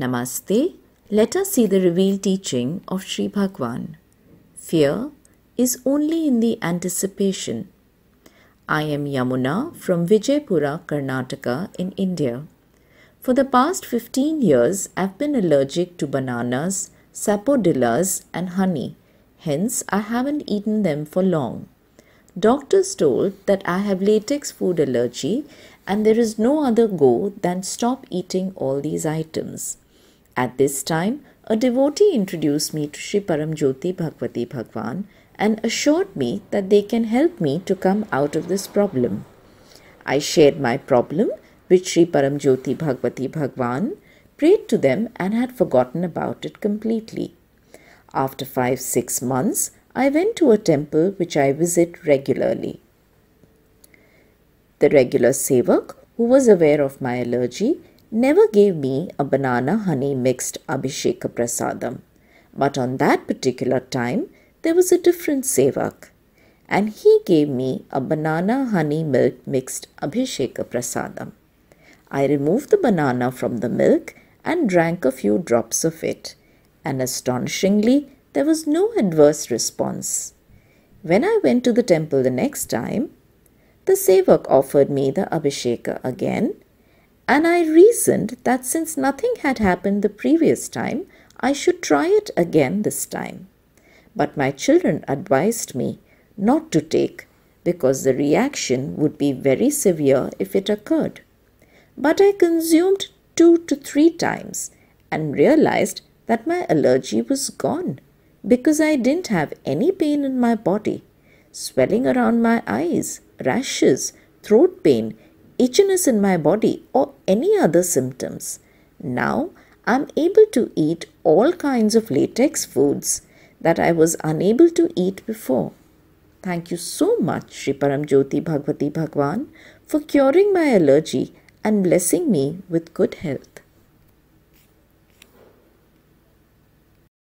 Namaste. Let us see the revealed teaching of Sri Bhagwan. Fear is only in the anticipation. I am Yamuna from Vijaypura, Karnataka in India. For the past 15 years, I've been allergic to bananas, sapodillas and honey. Hence, I haven't eaten them for long. Doctors told that I have latex food allergy and there is no other go than stop eating all these items. At this time, a devotee introduced me to Sri Jyoti Bhagwati Bhagwan and assured me that they can help me to come out of this problem. I shared my problem with Sri Jyoti Bhagwati Bhagwan, prayed to them and had forgotten about it completely. After five, six months, I went to a temple which I visit regularly. The regular sevak, who was aware of my allergy, never gave me a banana honey mixed Abhisheka Prasadam. But on that particular time, there was a different Sevak, and he gave me a banana honey milk mixed Abhisheka Prasadam. I removed the banana from the milk and drank a few drops of it, and astonishingly, there was no adverse response. When I went to the temple the next time, the Sevak offered me the Abhisheka again and I reasoned that since nothing had happened the previous time, I should try it again this time. But my children advised me not to take because the reaction would be very severe if it occurred. But I consumed two to three times and realized that my allergy was gone because I didn't have any pain in my body, swelling around my eyes, rashes, throat pain, itchiness in my body or any other symptoms. Now I'm able to eat all kinds of latex foods that I was unable to eat before. Thank you so much, Sri Jyoti Bhagwati Bhagwan, for curing my allergy and blessing me with good health.